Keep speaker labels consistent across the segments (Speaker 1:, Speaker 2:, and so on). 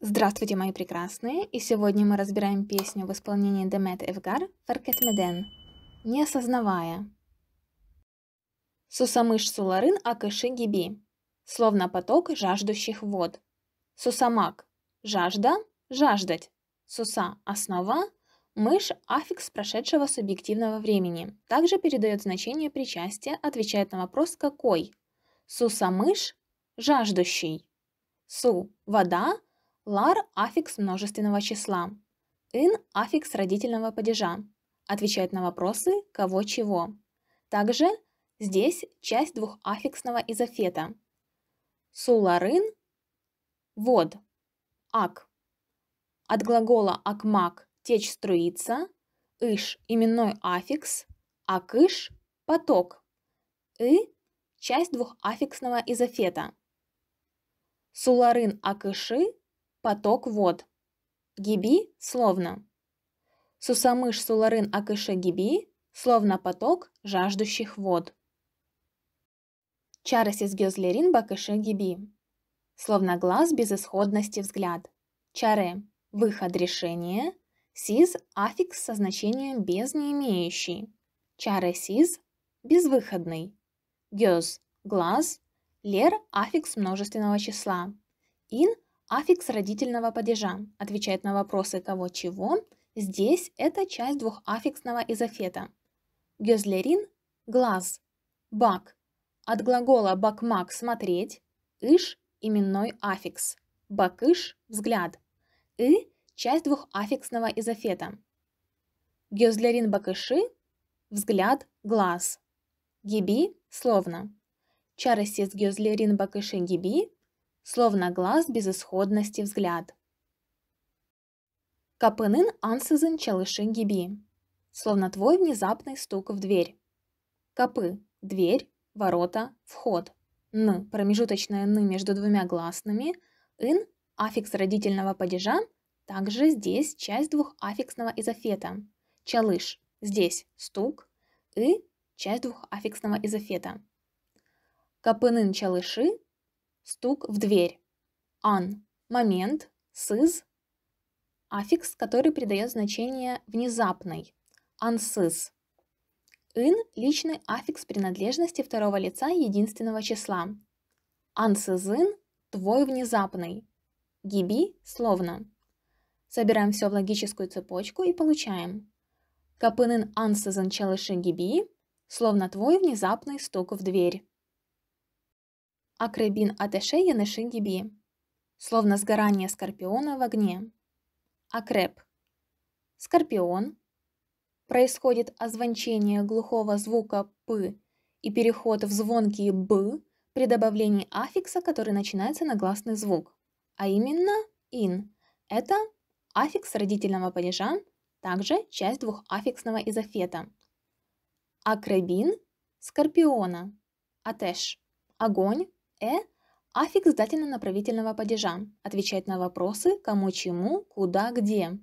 Speaker 1: Здравствуйте, мои прекрасные! И сегодня мы разбираем песню в исполнении Демет Эвгар «Фаркет Меден» «Не осознавая». Сусамыш суларын акыши гиби, словно поток жаждущих вод. Сусамак – жажда, жаждать. Суса – основа, мышь – аффикс прошедшего субъективного времени. Также передает значение причастия, отвечает на вопрос «какой?». Сусамыш жаждущий. Су – вода, Лар – аффикс множественного числа. Ин – аффикс родительного падежа. Отвечает на вопросы «кого чего». Также здесь часть двухаффиксного изофета. Суларын – вод, ак. От глагола акмак – течь струится, иш – именной аффикс, акыш – поток, и – часть двухаффиксного изофета. Суларын акыши поток вод. Гиби – словно. Сусамыш суларын акышы гиби – словно поток жаждущих вод. Чарасис гёзлерин бакыши гиби. Словно глаз безысходности взгляд. Чаре – выход решения. Сиз – аффикс со значением «без не имеющий». Чаре сиз – безвыходный. Гёз – глаз. Лер – аффикс множественного числа. Ин – Аффикс родительного падежа отвечает на вопросы кого-чего. Здесь это часть двухаффиксного изофета. Гёзлерин – глаз, бак. От глагола бакмак – смотреть, иш – именной аффикс, бакыш – взгляд, и – часть двухаффиксного изофета. Гёзлерин бакыши – взгляд, глаз. Гиби – словно. Чарасис гёзлерин бакыши гиби словно глаз безысходности взгляд. Капынын ансызын чалышын гиби, словно твой внезапный стук в дверь. Капы – дверь, ворота, вход. Н – промежуточное ны между двумя гласными, ин – аффикс родительного падежа, также здесь часть двух аффиксного изофета. Чалыш – здесь стук, и – часть двух аффиксного изофета. Капынын чалыши Стук в дверь. Ан. Момент. Сыз. Аффикс, который придает значение внезапный. Ансыз. Ин – личный аффикс принадлежности второго лица единственного числа. Ансызын – твой внезапный. Гиби – словно. Собираем все в логическую цепочку и получаем. Капынын ансызын челыши гиби – словно твой внезапный стук в дверь. Акребин атеше яныши гиби. Словно сгорание скорпиона в огне. Акреб. Скорпион. Происходит озвончение глухого звука «п» и переход в звонкие «б» при добавлении аффикса, который начинается на гласный звук, а именно «ин». Это аффикс родительного падежа, также часть двухаффиксного изофета. Акребин – скорпиона, атеш – огонь, э а – аффикс дательно-направительного падежа, отвечает на вопросы «кому, чему, куда, где».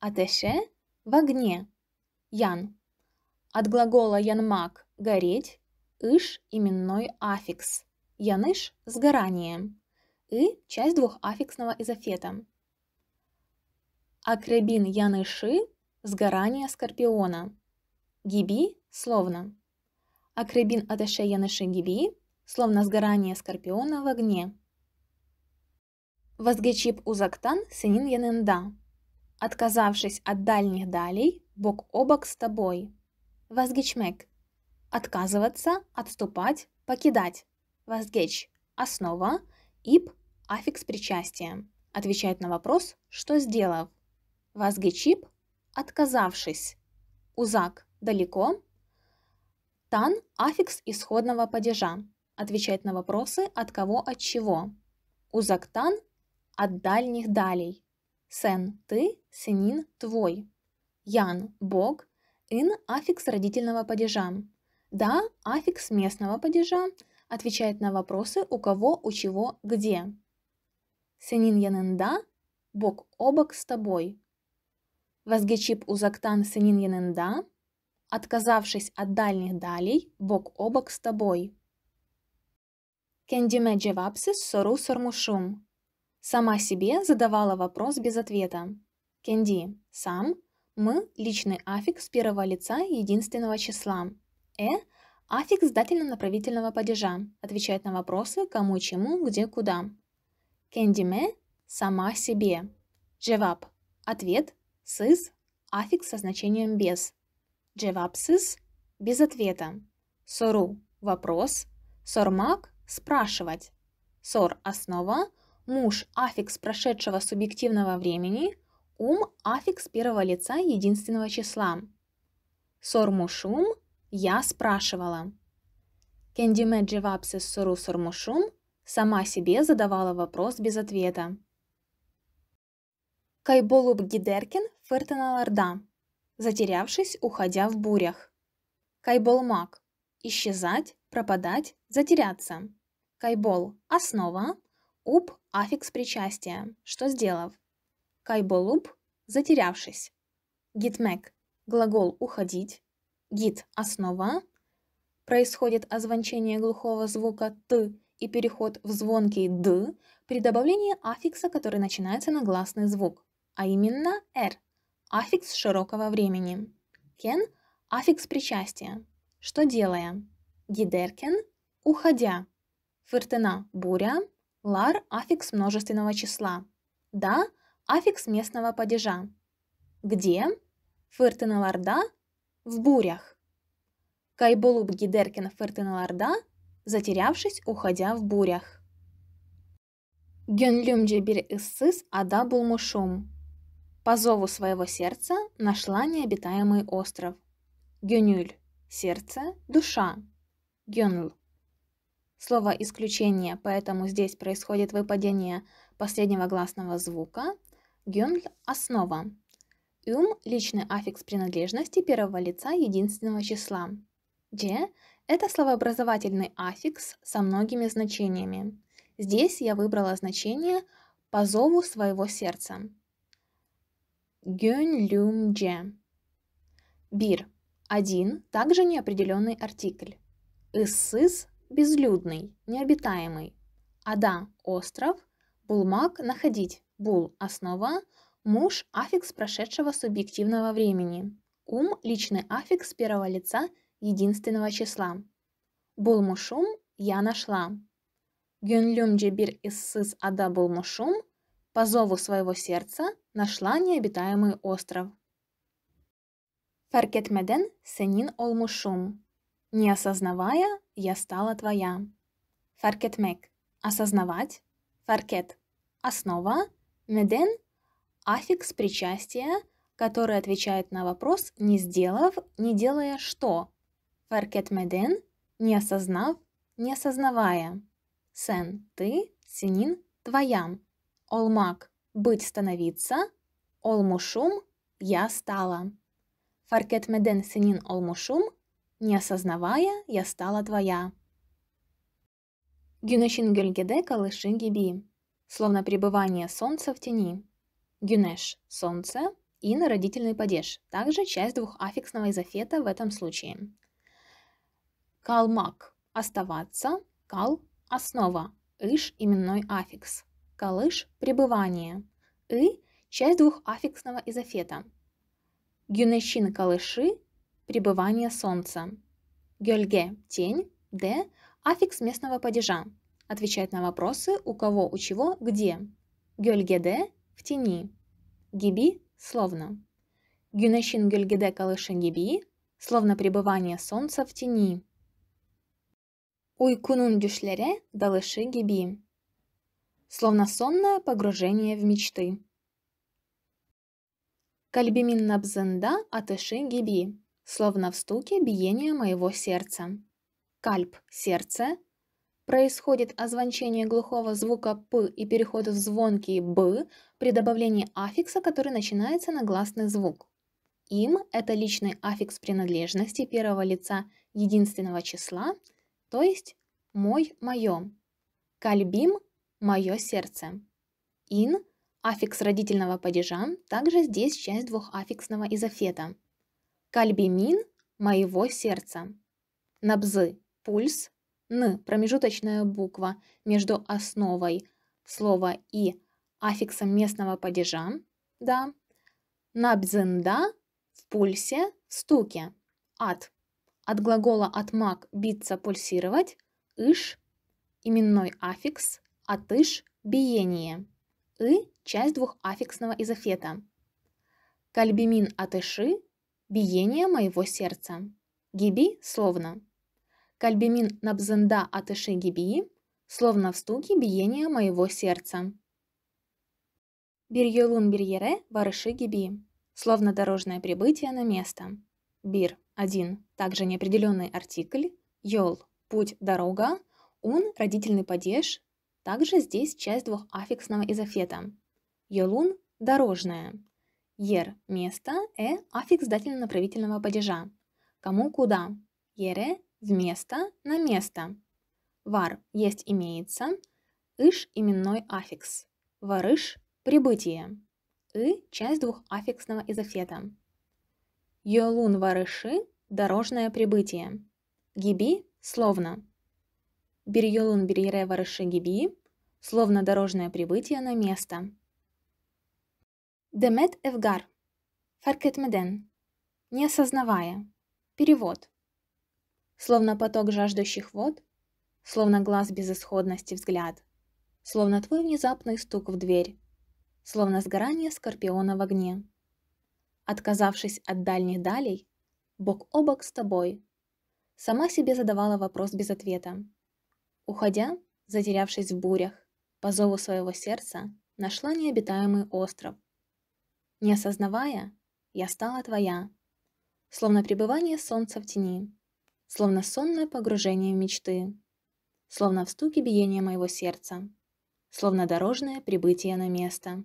Speaker 1: Атеше – в огне. Ян. От глагола янмак – гореть, иш – именной аффикс. Яныш – сгорание. И – часть двухаффиксного изофета. Акребин яныши – сгорание скорпиона. Гиби – словно. Акребин аташе яныши гиби словно сгорание скорпиона в огне. Возгечип Узактан Синин Яненда. Отказавшись от дальних далей, бок о бок с тобой. Возгечмек. Отказываться, отступать, покидать. Возгеч. Основа. Ип. Аффикс причастия. Отвечает на вопрос, что сделав. Возгечип. Отказавшись. Узак. Далеко. Тан – аффикс исходного падежа отвечать на вопросы «от кого, от чего». Узактан – от дальних далей. Сен – ты, синин – твой. Ян – бог, ин – аффикс родительного падежа. Да, аффикс местного падежа отвечает на вопросы «у кого, у чего, где». Синин Яненда – бог о бок с тобой. Возгечип Узактан Синин Яненда – отказавшись от дальних далей, бог о бок с тобой. Кендиме Джевапсис Сору Сормушум. Сама себе задавала вопрос без ответа. Кенди – сам, мы – личный аффикс первого лица единственного числа. Э – аффикс дательно-направительного падежа, отвечает на вопросы кому, чему, где, куда. Кендиме – сама себе. Джевап – ответ, сыс – аффикс со значением без. Джевапсис – без ответа. Сору – вопрос. Сормак спрашивать. Сор – основа, муж – аффикс прошедшего субъективного времени, ум – аффикс первого лица единственного числа. Сормушум – я спрашивала. Кендиме джевапсис суру сормушум – сама себе задавала вопрос без ответа. Кайболуб Гидеркин Фертена затерявшись, уходя в бурях. Кайболмак – исчезать, пропадать, затеряться. Кайбол – основа, уб – аффикс причастия, что сделав. Кайболуб – затерявшись. Гитмек – глагол «уходить». Гит – основа. Происходит озвончение глухого звука «т» и переход в звонкий «д» при добавлении аффикса, который начинается на гласный звук, а именно «р» – аффикс широкого времени. Кен – аффикс причастия. Что делая? Гидеркен, уходя. Фыртына – буря. Лар – аффикс множественного числа. Да – аффикс местного падежа. Где? Фыртына ларда – в бурях. Кайболуб Гидеркин Фыртына ларда, затерявшись, уходя в бурях. Генлюмджи бир иссыс ада булмушум. По зову своего сердца нашла необитаемый остров. Генюль, сердце, душа, гёнл. Слово «исключение», поэтому здесь происходит выпадение последнего гласного звука. Гёнл – основа. юм личный аффикс принадлежности первого лица единственного числа. Де – это словообразовательный аффикс со многими значениями. Здесь я выбрала значение «по зову своего сердца». Гёнлюмдже. Бир – один, также неопределенный артикль. Иссыс – безлюдный, необитаемый. Ада – остров. Булмак – находить. Бул – основа. Муж – аффикс прошедшего субъективного времени. Ум – личный аффикс первого лица единственного числа. Булмушум – я нашла. Гюнлюм джебир иссыс ада булмушум – по зову своего сердца нашла необитаемый остров. Фаркетмеден сенин олмушум. Не осознавая, я стала твоя. Фаркет Фаркетмек. Осознавать. Фаркет. Основа. Меден. Аффикс причастия, который отвечает на вопрос «не сделав, не делая что». Фаркет меден. Не осознав, не осознавая. Сен. Ты. Синин. Твоя. Олмак. Быть, становиться. Олмушум. Я стала. Фаркет меден синин олмушум – не осознавая, я стала твоя. Гюнешин Гюльгеде Калышин Гиби. Словно пребывание солнца в тени. Гюнеш – солнце, и на родительный падеж, также часть двухаффиксного изофета в этом случае. Калмак – оставаться, кал – основа, иш – именной аффикс, калыш – пребывание, и – часть двухаффиксного изофета. Гюнешин калыши пребывание солнца. Гёльге – тень, Д – аффикс местного падежа. Отвечает на вопросы у кого, у чего, где. Гёльге Гёльгеде – в тени. Гиби – словно. Гюнешин гёльгеде калышин гиби – словно пребывание солнца в тени. Уйкунун дюшляре далыши гиби. Словно сонное погружение в мечты. Кальбимин набзенда атыши гиби словно в стуке биения моего сердца. Кальп – сердце. Происходит озвончение глухого звука «п» и перехода в звонкий «б» при добавлении аффикса, который начинается на гласный звук. Им – это личный аффикс принадлежности первого лица единственного числа, то есть «мой» – «моё». Кальбим – «моё сердце». Ин – аффикс родительного падежа, также здесь часть двухаффиксного изофета – Кальбимин моего сердца. Набзы – пульс. Н – промежуточная буква между основой слова и аффиксом местного падежа. Да. Набзында – в пульсе, в стуке. От – от глагола «отмак» – биться, пульсировать. Иш – именной аффикс. Атыш – биение. И – часть двухаффиксного изофета. Кальбимин атыши биение моего сердца. Гиби словно. Кальбимин набзенда атыши гибии, словно в стуке биение моего сердца. Бирьелун бирьере варыши гиби, словно дорожное прибытие на место. Бир – один, также неопределенный артикль, йол – путь, дорога, ун – родительный падеж, также здесь часть двухаффиксного изофета. Йолун – дорожное. Ер – место, э – аффикс дательно-направительного падежа. Кому – куда. Ере – вместо, на место. Вар – есть имеется. Иш – именной аффикс. Варыш – прибытие. И – часть двухаффиксного изофета. Йолун варыши – дорожное прибытие. Гиби – словно. Бирьолун бирьере варыши гиби – словно дорожное прибытие на место. Демет Эвгар. Фарк Не осознавая. Перевод. Словно поток жаждущих вод, словно глаз безысходности взгляд, словно твой внезапный стук в дверь, словно сгорание скорпиона в огне. Отказавшись от дальних далей, бок о бок с тобой, сама себе задавала вопрос без ответа. Уходя, затерявшись в бурях, по зову своего сердца, нашла необитаемый остров, не осознавая, я стала твоя. Словно пребывание солнца в тени. Словно сонное погружение в мечты. Словно в стуке биения моего сердца. Словно дорожное прибытие на место.